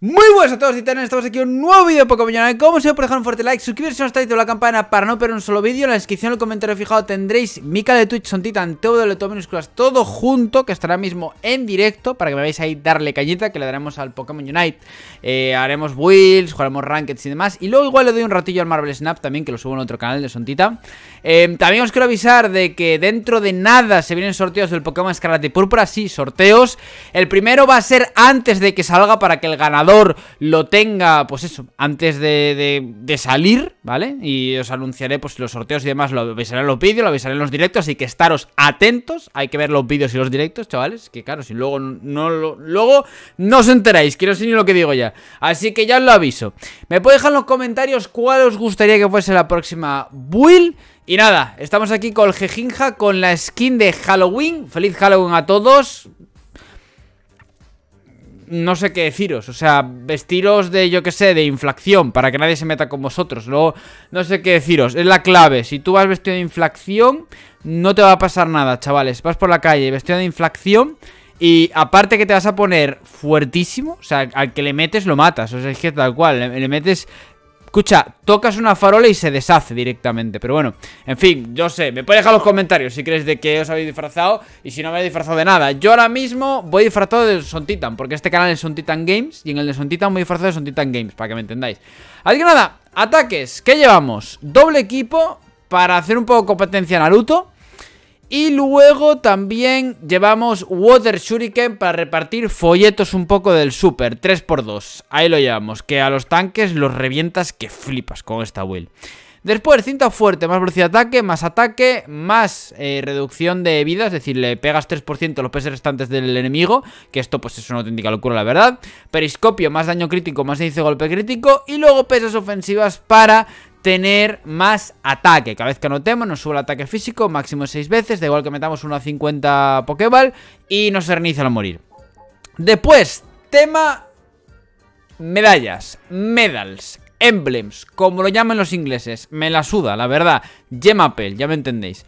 Muy buenas a todos y titanes, estamos aquí en un nuevo vídeo de Pokémon Unite Como siempre, dejar un fuerte like, suscribirse si no estáis de la campana para no perder un solo vídeo En la descripción, en el comentario fijado tendréis mi canal de Twitch, son Titan, todo todo minúsculas, todo junto Que estará mismo en directo, para que me veáis ahí darle cañita Que le daremos al Pokémon Unite eh, Haremos builds jugaremos Rankets y demás Y luego igual le doy un ratillo al Marvel Snap también, que lo subo en otro canal de Sontita em, También os quiero avisar de que dentro de nada se vienen sorteos del Pokémon Escarlata y Púrpura Sí, sorteos El primero va a ser antes de que salga para que el ganador lo tenga, pues eso, antes de, salir, ¿vale? Y os anunciaré pues los sorteos y demás, lo avisaré en los vídeos, lo avisaré en los directos, así que estaros atentos, hay que ver los vídeos y los directos, chavales, que claro, si luego no, lo, luego no os enteráis, quiero no lo que digo ya, así que ya os lo aviso. Me podéis dejar en los comentarios cuál os gustaría que fuese la próxima build. Y nada, estamos aquí con el Jejinja, con la skin de Halloween. Feliz Halloween a todos no sé qué deciros. O sea, vestiros de, yo qué sé, de inflación para que nadie se meta con vosotros. Luego, no sé qué deciros. Es la clave. Si tú vas vestido de inflación, no te va a pasar nada, chavales. Vas por la calle vestido de inflación. Y aparte que te vas a poner fuertísimo, o sea, al que le metes lo matas, o sea, es que tal cual, le, le metes Escucha, tocas una farola y se deshace directamente. Pero bueno, en fin, yo sé. Me puedes dejar los comentarios si crees de que os habéis disfrazado y si no me habéis disfrazado de nada. Yo ahora mismo voy disfrazado de Son Titan, porque este canal es Son Titan Games y en el de Son Titan voy disfrazado de Son Titan Games, para que me entendáis. Así que nada, ataques. ¿Qué llevamos? Doble equipo para hacer un poco de competencia a Naruto. Y luego también llevamos Water Shuriken para repartir folletos un poco del super, 3x2. Ahí lo llevamos, que a los tanques los revientas que flipas con esta build. Después, cinta fuerte, más velocidad de ataque, más ataque, más eh, reducción de vida, es decir, le pegas 3% a los pesos restantes del enemigo, que esto pues es una auténtica locura, la verdad. Periscopio, más daño crítico, más índice golpe crítico. Y luego pesas ofensivas para tener más ataque. Cada vez que anotemos nos sube el ataque físico, máximo 6 veces, da igual que metamos una 50 Pokéball y nos reinicia al morir. Después, tema medallas, medals, emblems, como lo llaman los ingleses. Me la suda, la verdad. Gemapel, ya me entendéis.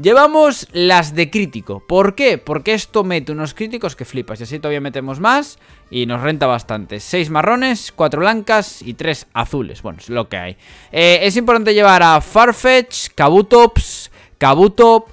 Llevamos las de crítico. ¿Por qué? Porque esto mete unos críticos que flipas. Y así todavía metemos más y nos renta bastante. 6 marrones, 4 blancas y 3 azules. Bueno, es lo que hay. Eh, es importante llevar a Farfetch, Kabutops, Kabutop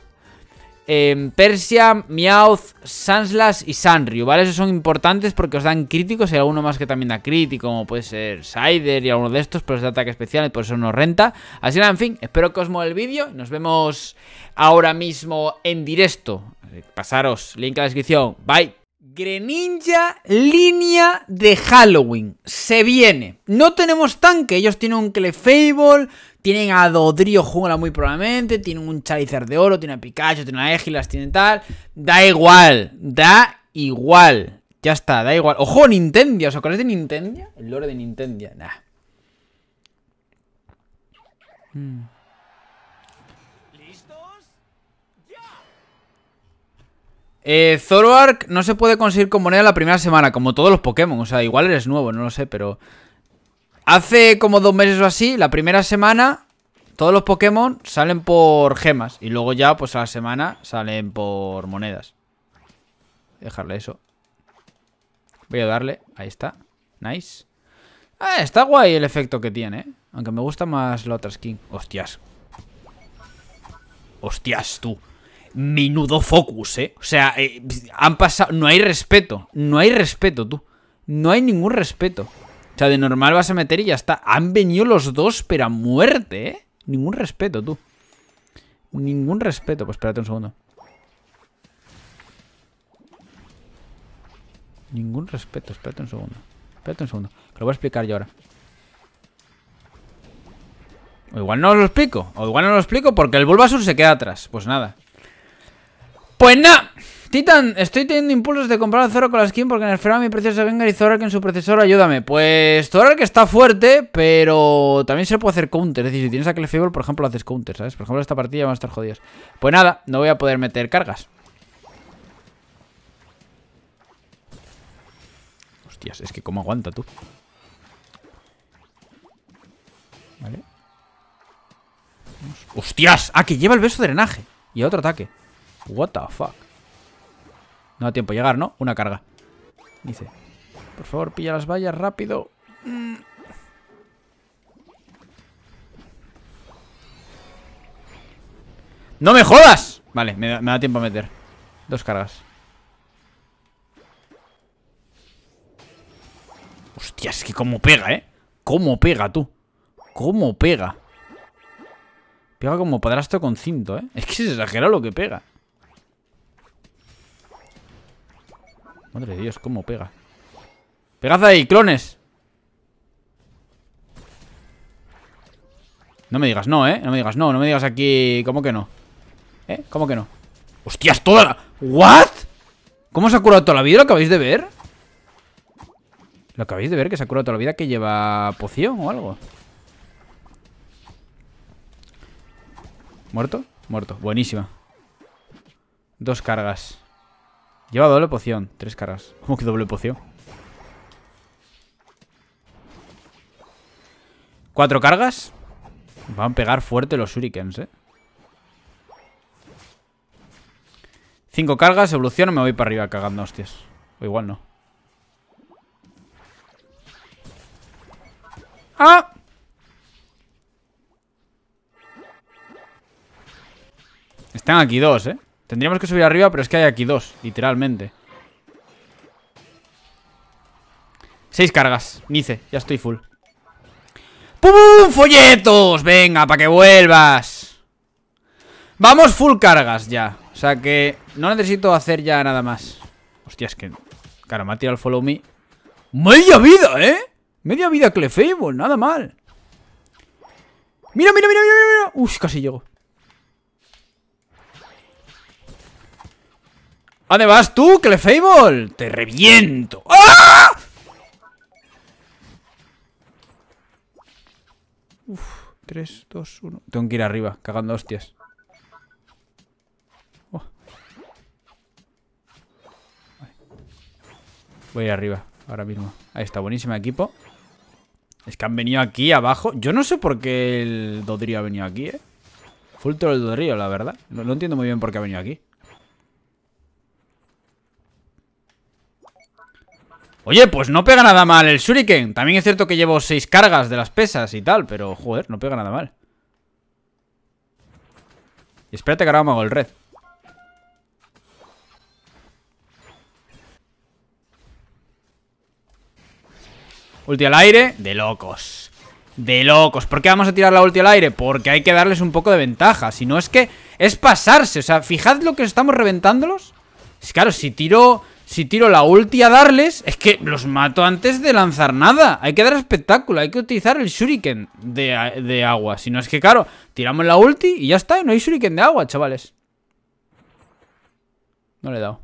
Em, Persia, Meowth, Sanslas y Sanrio, ¿vale? Esos son importantes porque os dan críticos y alguno más que también da crítico, como puede ser Sider y alguno de estos, pero es de ataque especial y por eso no renta. Así nada, en fin, espero que os mueva el vídeo. Nos vemos ahora mismo en directo. Eh, pasaros, link en la descripción. Bye. Greninja, línea de Halloween. Se viene. No tenemos tanque. Ellos tienen un Clefable, tienen a Dodrio Jungla muy probablemente, tienen un Charizard de Oro, tienen a Pikachu, tienen a Egilas, tienen tal. Da igual, da igual. Ya está, da igual. ¡Ojo, Nintendo! ¿Os acordáis de Nintendia? El lore de Nintendia nah. Hmm. ¿Listos? ¡Ya! Eh, Zoroark no se puede conseguir con moneda la primera semana, como todos los Pokémon. O sea, igual eres nuevo, no lo sé, pero... Hace como dos meses o así, la primera semana, todos los Pokémon salen por gemas. Y luego ya, pues a la semana, salen por monedas. Dejarle eso. Voy a darle. Ahí está. Nice. Ah, está guay el efecto que tiene, ¿eh? Aunque me gusta más la otra skin. Hostias. Hostias, tú menudo focus, ¿eh? O sea, eh, han pasado... No hay respeto. No hay respeto, tú. No hay ningún respeto. O sea, de normal vas a meter y ya está. Han venido los dos, pero a muerte, ¿eh? Ningún respeto, tú. Ningún respeto. Pues espérate un segundo. Ningún respeto. Espérate un segundo. Espérate un segundo. Que lo voy a explicar yo ahora. O igual no lo explico. O igual no lo explico porque el Bulbasaur se queda atrás. Pues nada. Pues nada. Titan, estoy teniendo impulsos de comprar a Zoro con la skin porque en el mi preciosa venga y Zoro que en su procesor ayúdame. Pues Zoro que está fuerte, pero también se puede hacer counter. Es decir, si tienes aquel Clefable, por ejemplo, haces counter, ¿sabes? Por ejemplo, esta partida van a estar jodidos. Pues nada, no voy a poder meter cargas. Hostias, es que como aguanta tú. Vale. Hostias, ah, que lleva el beso de drenaje. Y otro ataque. What the fuck. No da tiempo a llegar, ¿no? Una carga. Dice, por favor, pilla las vallas rápido. Mm. ¡No me jodas! Vale, me da, tiempo a meter. Dos cargas. Hostia, es que cómo pega, ¿eh? Cómo pega, tú. Cómo pega. Pega como padrastro con cinto, ¿eh? Es que se exagera lo que pega. Madre de Dios, cómo pega. ¡Pegad ahí, clones! No me digas no, ¿eh? No me digas no, no me digas aquí... ¿Cómo que no? ¿Eh? ¿Cómo que no? ¡Hostias, toda la... ¿What? ¿Cómo se ha curado toda la vida? ¿Lo acabáis de ver? ¿Lo acabáis de ver? Que se ha curado toda la vida que lleva poción o algo. ¿Muerto? Muerto. Buenísima. Dos cargas. Lleva doble poción. Tres caras. ¿Cómo que doble poción? ¿Cuatro cargas? Van a pegar fuerte los shurikens, ¿eh? Cinco cargas, evoluciono, me voy para arriba cagando hostias. O igual no. ¡Ah! Están aquí dos, ¿eh? Tendríamos que subir arriba, pero es que hay aquí dos, literalmente. Seis cargas. Nice, ya estoy full. ¡Pum! ¡Folletos! Venga, para que vuelvas. Vamos full cargas ya. O sea que no necesito hacer ya nada más. Hostia, es que... cara, me ha tirado follow me. ¡Media vida, eh! Media vida Clefable, nada mal. ¡Mira, mira, mira, mira! mira! ¡Uy, casi llego! ¿Dónde vas tú, Clefable? Te reviento. ¡Ah! Uf, 3, 2, 1. Tengo que ir arriba, cagando hostias. Oh. Voy a ir arriba, ahora mismo. Ahí está, buenísimo equipo. Es que han venido aquí abajo. Yo no sé por qué el Dodrio ha venido aquí, ¿eh? Full Troll Dodrio, la verdad. no entiendo muy bien por qué ha venido aquí. Oye, pues no pega nada mal el shuriken. También es cierto que llevo seis cargas de las pesas y tal, pero joder, no pega nada mal. Y espérate que ahora hago el red. Ulti al aire, de locos. De locos. ¿Por qué vamos a tirar la ulti al aire? Porque hay que darles un poco de ventaja. Si no es que es pasarse. O sea, fijad lo que estamos reventándolos. Claro, si tiro si tiro la ulti a darles, es que los mato antes de lanzar nada. Hay que dar espectáculo, hay que utilizar el shuriken de, agua. Si no es que, claro, tiramos la ulti y ya está, y no hay shuriken de agua, chavales. No le he dado.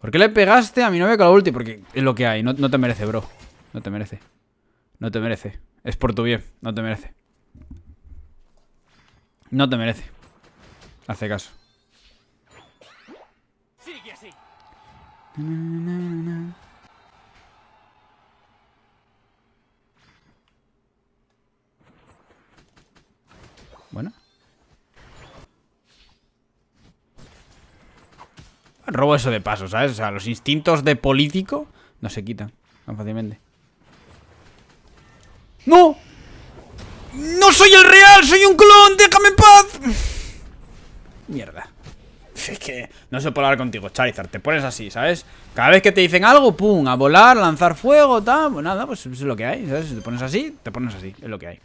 ¿Por qué le pegaste a mi novia con la ulti? Porque es lo que hay, no, no te merece, bro. No te merece. No te merece. Es por tu bien, no te merece. No te merece. Hace caso. Bueno. Robo eso de paso, ¿sabes? O sea, los instintos de político no se quitan tan fácilmente. ¡No! ¡No soy el real! ¡Soy un clon! ¡Déjame en paz! Mierda es que no se puede hablar contigo, Charizard. Te pones así, ¿sabes? Cada vez que te dicen algo, pum, a volar, lanzar fuego, tal. Pues nada, pues es lo que hay, ¿sabes? Si te pones así, te pones así, es lo que hay.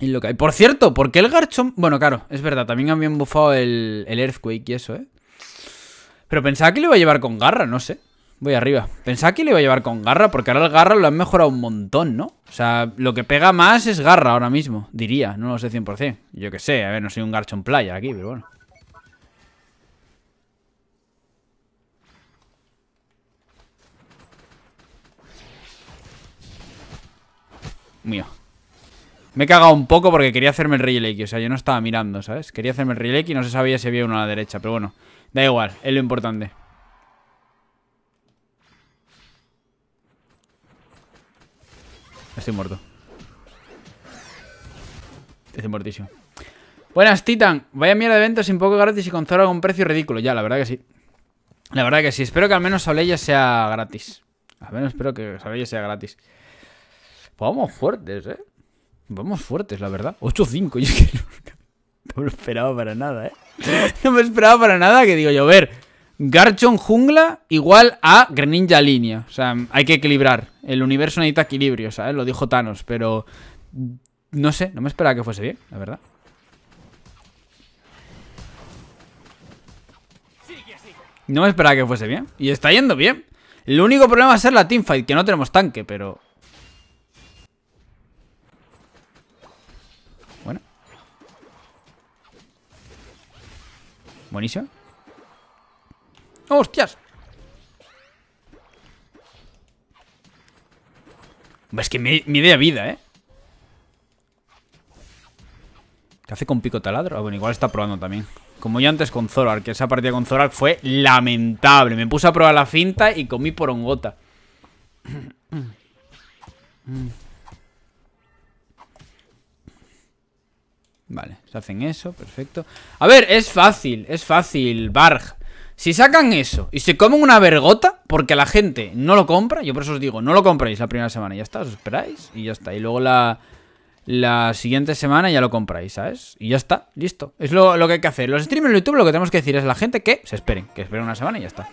Es lo que hay. Por cierto, ¿por qué el Garchomp? Bueno, claro, es verdad, también bien bufado el, el Earthquake y eso, ¿eh? Pero pensaba que lo iba a llevar con garra, no sé. Voy arriba. Pensaba que le iba a llevar con garra, porque ahora el garra lo han mejorado un montón, ¿no? O sea, lo que pega más es garra ahora mismo, diría. No lo sé 100%. Yo qué sé, a ver, no soy un garchón player aquí, pero bueno. mío. Me he cagado un poco porque quería hacerme el rey Lake. O sea, yo no estaba mirando, ¿sabes? Quería hacerme el rey y no se sabía si había uno a la derecha. Pero bueno, da igual. Es lo importante. Estoy muerto. Estoy muertísimo. Buenas, Titan. Vaya mierda de eventos sin poco gratis y con Zoro a un precio ridículo. Ya, la verdad que sí. La verdad que sí. Espero que al menos Soleil sea gratis. Al menos espero que Soleil sea gratis. Pues vamos fuertes, ¿eh? Vamos fuertes, la verdad. 8-5, yo es que no, me lo esperaba para nada, ¿eh? No me esperaba para nada que digo yo, a ver, Garchon jungla igual a Greninja línea. O sea, hay que equilibrar. El universo necesita equilibrio, ¿sabes? Lo dijo Thanos, pero... No sé, no me esperaba que fuese bien, la verdad. No me esperaba que fuese bien. Y está yendo bien. El único problema es ser la teamfight, que no tenemos tanque, pero... Buenísimo. ¡Hostias! Es que me, me vida, ¿eh? ¿Qué hace con pico taladro? Ah, bueno, igual está probando también. Como yo antes con Zorar, que esa partida con Zorar fue lamentable. Me puse a probar la finta y comí por ongota. Vale, se hacen eso, perfecto A ver, es fácil, es fácil, Barg Si sacan eso y se comen una vergota Porque la gente no lo compra Yo por eso os digo, no lo compréis la primera semana Ya está, os esperáis y ya está Y luego la, la siguiente semana ya lo compráis, ¿sabes? Y ya está, listo Es lo, que hay que hacer Los streamers en YouTube lo que tenemos que decir es a la gente que se esperen Que esperen una semana y ya está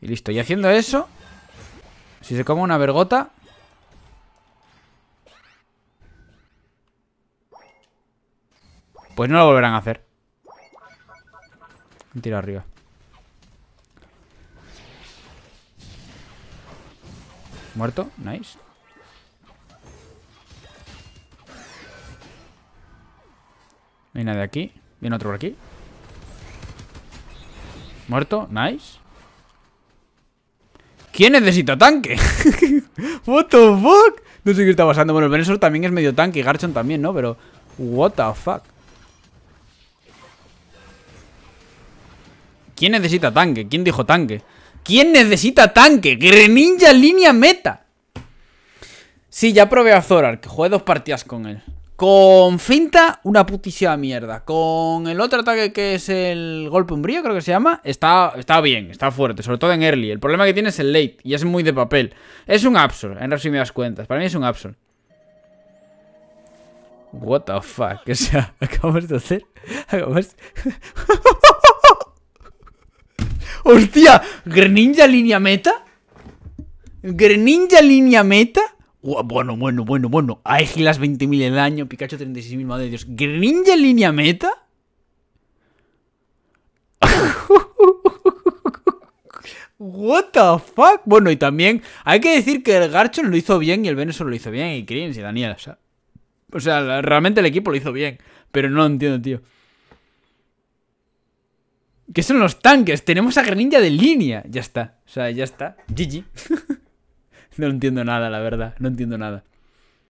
Y listo, y haciendo eso Si se come una vergota Pues no lo volverán a hacer. Un tiro arriba. Muerto, nice. No hay nadie aquí. Viene otro por aquí. Muerto, nice. ¿Quién necesita tanque? what the fuck? No sé qué está pasando. Bueno, el Venezuela también es medio tanque. Garchon también, ¿no? Pero, what the fuck? ¿Quién necesita tanque? ¿Quién dijo tanque? ¿Quién necesita tanque? Greninja línea meta. Sí, ya probé a Zorar, que jugué dos partidas con él. Con Finta, una putísima mierda. Con el otro ataque que es el golpe umbrío, creo que se llama, está, está bien, está fuerte, sobre todo en early. El problema que tiene es el late y es muy de papel. Es un Absol, en resumidas cuentas. Para mí es un Absol. What the fuck, o sea, acabas de hacer. ¡Hostia! ¿Greninja línea meta? ¿Greninja línea meta? Bueno, bueno, bueno, bueno. Aegilas 20.000 el año, Pikachu 36.000, madre de Dios. ¿Greninja línea meta? What the fuck? Bueno, y también hay que decir que el Garchon lo hizo bien y el Venus lo hizo bien y Crins y Daniel, o sea, o sea, realmente el equipo lo hizo bien, pero no lo entiendo, tío. ¿Qué son los tanques? Tenemos a Greninja de línea. Ya está. O sea, ya está. GG. no entiendo nada, la verdad. No entiendo nada.